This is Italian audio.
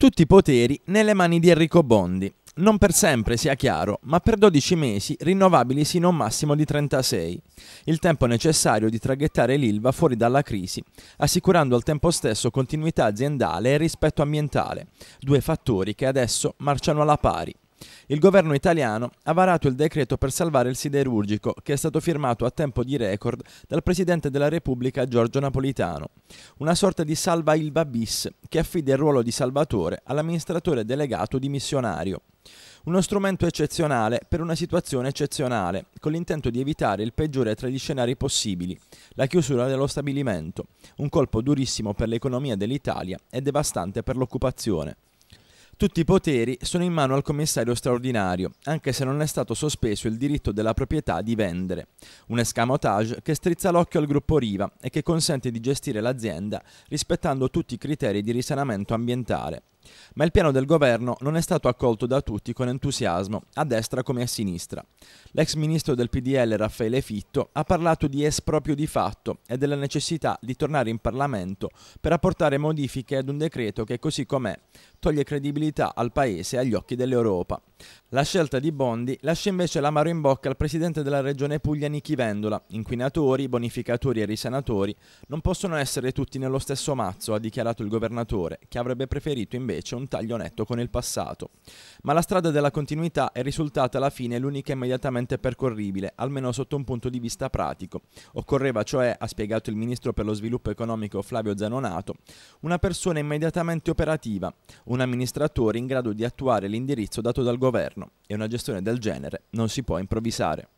Tutti i poteri nelle mani di Enrico Bondi. Non per sempre, sia chiaro, ma per 12 mesi rinnovabili sino a un massimo di 36. Il tempo necessario di traghettare l'Ilva fuori dalla crisi, assicurando al tempo stesso continuità aziendale e rispetto ambientale, due fattori che adesso marciano alla pari il governo italiano ha varato il decreto per salvare il siderurgico, che è stato firmato a tempo di record dal Presidente della Repubblica Giorgio Napolitano. Una sorta di salva il babis, che affida il ruolo di salvatore all'amministratore delegato dimissionario. Uno strumento eccezionale per una situazione eccezionale, con l'intento di evitare il peggiore tra gli scenari possibili, la chiusura dello stabilimento, un colpo durissimo per l'economia dell'Italia e devastante per l'occupazione. Tutti i poteri sono in mano al commissario straordinario, anche se non è stato sospeso il diritto della proprietà di vendere. Un escamotage che strizza l'occhio al gruppo Riva e che consente di gestire l'azienda rispettando tutti i criteri di risanamento ambientale. Ma il piano del governo non è stato accolto da tutti con entusiasmo, a destra come a sinistra. L'ex ministro del PDL Raffaele Fitto ha parlato di esproprio di fatto e della necessità di tornare in Parlamento per apportare modifiche ad un decreto che così com'è toglie credibilità al Paese agli occhi dell'Europa. La scelta di Bondi lascia invece l'amaro in bocca al presidente della regione Puglia Nichi Vendola. Inquinatori, bonificatori e risanatori non possono essere tutti nello stesso mazzo, ha dichiarato il governatore, che avrebbe preferito invece un taglio netto con il passato. Ma la strada della continuità è risultata alla fine l'unica immediatamente percorribile, almeno sotto un punto di vista pratico. Occorreva cioè, ha spiegato il ministro per lo sviluppo economico Flavio Zanonato, una persona immediatamente operativa, un amministratore in grado di attuare l'indirizzo dato dal governo governo e una gestione del genere non si può improvvisare.